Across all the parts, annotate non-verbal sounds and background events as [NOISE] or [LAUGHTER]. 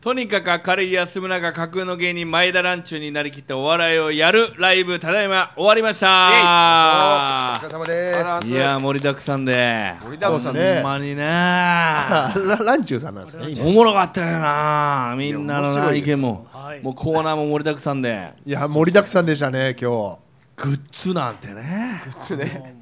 とにかく明るい安村が架空の芸人前田蘭中になりきってお笑いをやるライブただいま終わりましたお疲れ様ですいや盛りだくさんで盛りだくさんで、ね、ほんまにねランチュさんなんですね [LAUGHS] おもろかったよなみんなの意見も、はい、もうコーナーも盛りだくさんでいや盛りだくさんでしたね今日グッズなんてねグッズね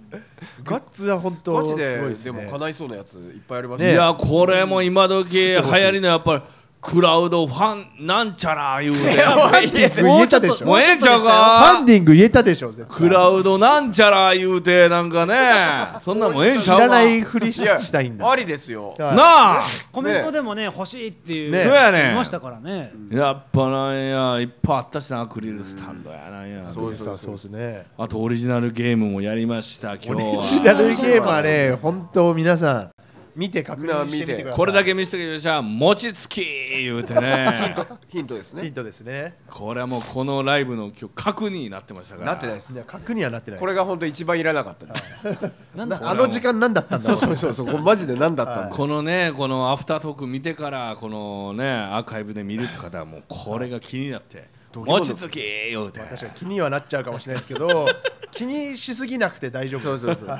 ガッツは本当すごいで、ね、でも叶いそうなやついっぱいありますたねいやこれも今時流行りのやっぱり、クラウドファンなんちゃら言うてもうちょっともうええんちゃうかファンディング言えたでしょクラウドなんちゃら言うてなんかねそんなもええんちゃう知らないふりしたいんだありですよなあコメントでもね欲しいっていうそうやねましたからねやっぱなんやいっぱいあったしなアクリルスタンドやなんやそうそうですねあとオリジナルゲームもやりました今日オリジナルゲームはね本当皆さん見て確認してみてくださいこれだけ見せてくれじゃあ餅つき言うてね [LAUGHS] ヒントですねヒントですねこれはもうこのライブの今日角になってましたからなってないですいやにはなってないこれが本当一番いらなかったですあの時間何だったんだろうそうそうそうそうマジでんだったんだ、このねこのアフタートーク見てからこのねアーカイブで見るって方はもうこれが気になって。餅つきよって、確かに気にはなっちゃうかもしれないですけど気にしすぎなくて大丈夫ですそうそうそう、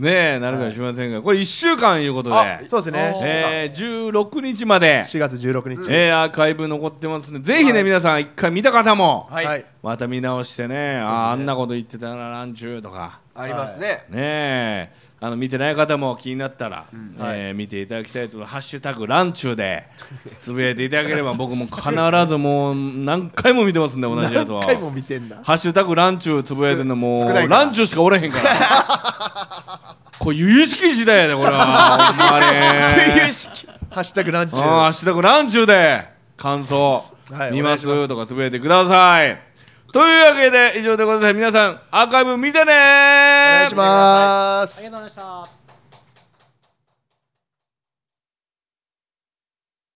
ねえなるかもしれませんがこれ1週間いうことでそうですね、えー、16日まで4月16日、えー、アーカイブ残ってますんぜひね、皆さん一回見た方も、はい、また見直してねああんなこと言ってたらランチューとかありますねねえあの見てない方も気になったら、うえ見ていただきたいと「ハッシュタグランチュー」で [LAUGHS] つぶやいていただければ僕も必ずもう何回も見てますんで同じやつは「ハッシュタグランチュー」つぶやいてるのもうランチューしかおれへんから。これ由々しき時代やでこれはほんしき [LAUGHS] ハッシュタグランチューハッシュタグランチューで感想、はい、見ますとかつぶやいてくださいというわけで以上でございます皆さんアーカイブ見てねお願いしますありがとうございました